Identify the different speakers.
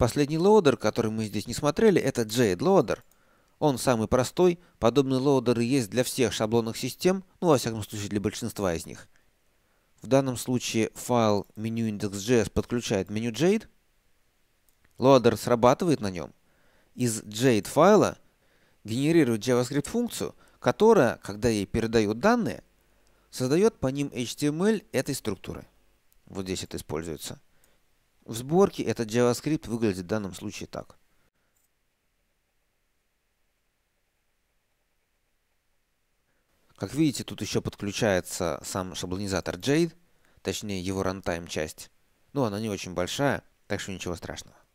Speaker 1: Последний лоадер, который мы здесь не смотрели, это Jade Loader. Он самый простой, подобные лоадеры есть для всех шаблонных систем, ну во всяком случае для большинства из них. В данном случае файл меню index.js подключает меню Jade. Лоадер срабатывает на нем. Из Jade файла генерирует JavaScript функцию, которая, когда ей передают данные, создает по ним HTML этой структуры. Вот здесь это используется. В сборке этот JavaScript выглядит в данном случае так. Как видите, тут еще подключается сам шаблонизатор Jade, точнее его runtime часть. Но ну, она не очень большая, так что ничего страшного.